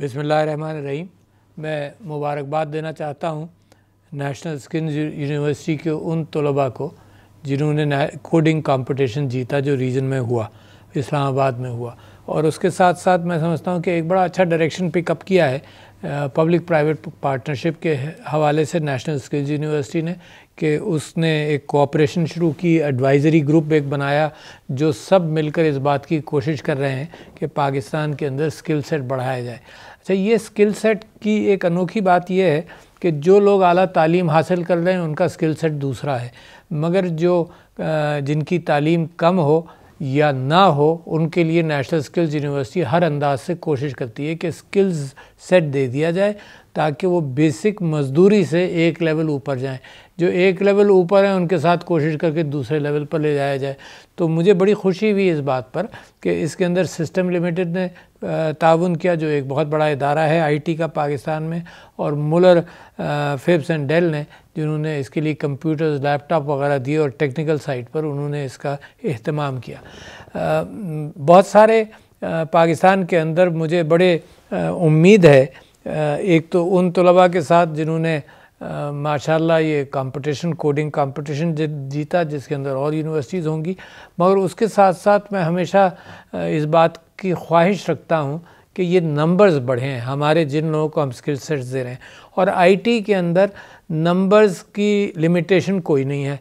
रहीम मैं मुबारकबाद देना चाहता हूँ नेशनल स्किन यूनिवर्सिटी के उन तलबा को जिन्होंने कोडिंग कंपटीशन जीता जो रीजन में हुआ इस्लामाबाद में हुआ और उसके साथ साथ मैं समझता हूँ कि एक बड़ा अच्छा डायरेक्शन पिकअप किया है पब्लिक प्राइवेट पार्टनरशिप के हवाले से नेशनल स्किल्स यूनिवर्सिटी ने कि उसने एक कोऑपरेशन शुरू की एडवाइज़री ग्रुप एक बनाया जो सब मिलकर इस बात की कोशिश कर रहे हैं कि पाकिस्तान के अंदर स्किल सेट बढ़ाया जाए अच्छा ये स्किल सेट की एक अनोखी बात यह है कि जो लोग अली तालीम हासिल कर रहे हैं उनका स्किल सेट दूसरा है मगर जो जिनकी तालीम कम हो या ना हो उनके लिए नेशनल स्किल्स यूनिवर्सिटी हर अंदाज से कोशिश करती है कि स्किल्स सेट दे दिया जाए ताकि वो बेसिक मजदूरी से एक लेवल ऊपर जाएं जो एक लेवल ऊपर हैं उनके साथ कोशिश करके दूसरे लेवल पर ले जाया जाए तो मुझे बड़ी खुशी हुई इस बात पर कि इसके अंदर सिस्टम लिमिटेड ने ताउन किया जो एक बहुत बड़ा इदारा है आईटी का पाकिस्तान में और मुलर फिप्स एंड डेल ने जिन्होंने इसके लिए कंप्यूटर्स लैपटॉप वगैरह दिए और टेक्निकल साइट पर उन्होंने इसका अहतमाम किया बहुत सारे पाकिस्तान के अंदर मुझे बड़े उम्मीद है एक तो उन तलबा के साथ जिन्होंने माशाल्लाह ये कंपटीशन कोडिंग कंपटीशन जीता जिसके अंदर और यूनिवर्सिटीज़ होंगी मगर उसके साथ साथ मैं हमेशा इस बात की ख्वाहिश रखता हूँ कि ये नंबर्स बढ़ें हमारे जिन लोगों को हम स्किल सेट्स दे रहे हैं और आईटी के अंदर नंबर्स की लिमिटेशन कोई नहीं है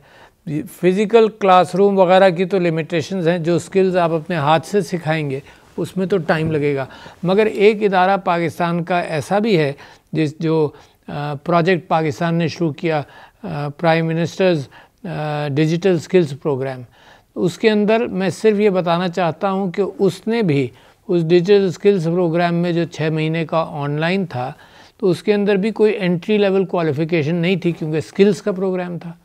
फ़िज़िकल क्लासरूम वगैरह की तो लिमिटेशंस हैं जो स्किल्स आप अपने हाथ से सिखाएंगे उसमें तो टाइम लगेगा मगर एक इदारा पाकिस्तान का ऐसा भी है जिस जो प्रोजेक्ट पाकिस्तान ने शुरू किया prime minister's digital skills program उसके अंदर मैं सिर्फ ये बताना चाहता हूँ कि उसने भी उस डिजिटल स्किल्स प्रोग्राम में जो छः महीने का ऑनलाइन था तो उसके अंदर भी कोई एंट्री लेवल क्वालिफिकेशन नहीं थी क्योंकि स्किल्स का प्रोग्राम था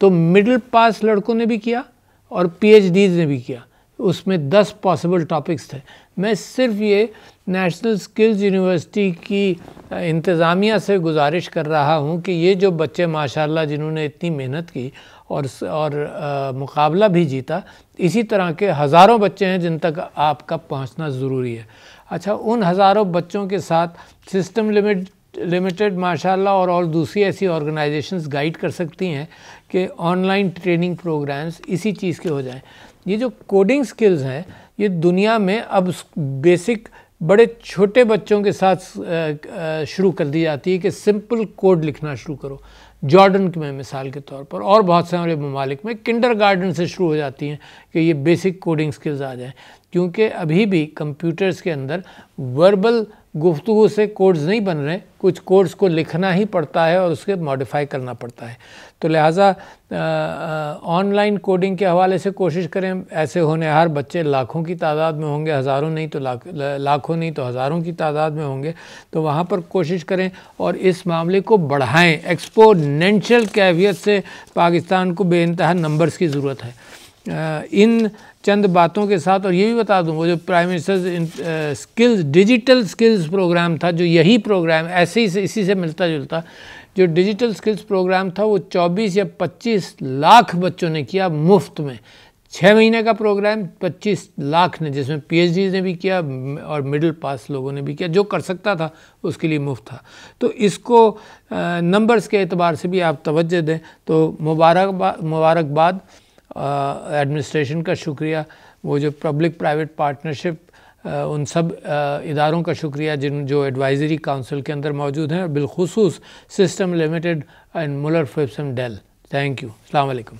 तो मिडिल पास लड़कों ने भी किया और पीएचडीज ने भी किया उसमें दस पॉसिबल टॉपिक्स थे मैं सिर्फ ये नेशनल स्किल्स यूनिवर्सिटी की इंतज़ामिया से गुजारिश कर रहा हूँ कि ये जो बच्चे माशाल्लाह जिन्होंने इतनी मेहनत की और और आ, मुकाबला भी जीता इसी तरह के हज़ारों बच्चे हैं जिन तक आपका पहुँचना ज़रूरी है अच्छा उन हज़ारों बच्चों के साथ सिस्टम लिमिट लिमिटेड माशाल्लाह और और दूसरी ऐसी ऑर्गेनाइजेशंस गाइड कर सकती हैं कि ऑनलाइन ट्रेनिंग प्रोग्राम्स इसी चीज़ के हो जाएं ये जो कोडिंग स्किल्स हैं ये दुनिया में अब बेसिक बड़े छोटे बच्चों के साथ शुरू कर दी जाती है कि सिंपल कोड लिखना शुरू करो जॉर्डन में मिसाल के तौर पर और बहुत सारे ममालिक में किंडर गार्डन से शुरू हो जाती हैं कि ये बेसिक कोडिंग स्किल्स आ जाएँ क्योंकि अभी भी कंप्यूटर्स के अंदर वर्बल गुफ्तु से कोड्स नहीं बन रहे कुछ कोड्स को लिखना ही पड़ता है और उसके मॉडिफाई करना पड़ता है तो लिहाजा ऑनलाइन कोडिंग के हवाले से कोशिश करें ऐसे होने हर बच्चे लाखों की तादाद में होंगे हज़ारों नहीं तो लाख लाखों नहीं तो हज़ारों की तादाद में होंगे तो वहाँ पर कोशिश करें और इस मामले को बढ़ाएँ एक्सपोनशल कैफियत से पाकिस्तान को बेानतहा नंबर्स की ज़रूरत है इन चंद बातों के साथ और ये भी बता दूँ वो जो prime minister skills digital skills program था जो यही प्रोग्राम ऐसे ही से इसी से मिलता जुलता जो डिजिटल स्किल्स प्रोग्राम था वो 24 या 25 लाख बच्चों ने किया मुफ्त में छः महीने का प्रोग्राम 25 लाख ने जिसमें पी ने भी किया और मिडिल पास लोगों ने भी किया जो कर सकता था उसके लिए मुफ्त था तो इसको नंबर्स के अतबार से भी आप तवज्जो दें तो मुबारकबाद मुबारकबाद एडमिनिस्ट्रेशन का शुक्रिया वो जो पब्लिक प्राइवेट पार्टनरशिप उन सब इदारों का शुक्रिया जिन जो एडवाइजरी काउंसिल के अंदर मौजूद हैं और बिलखसूस system limited and Muller Phipps and Dell thank you अलैक्म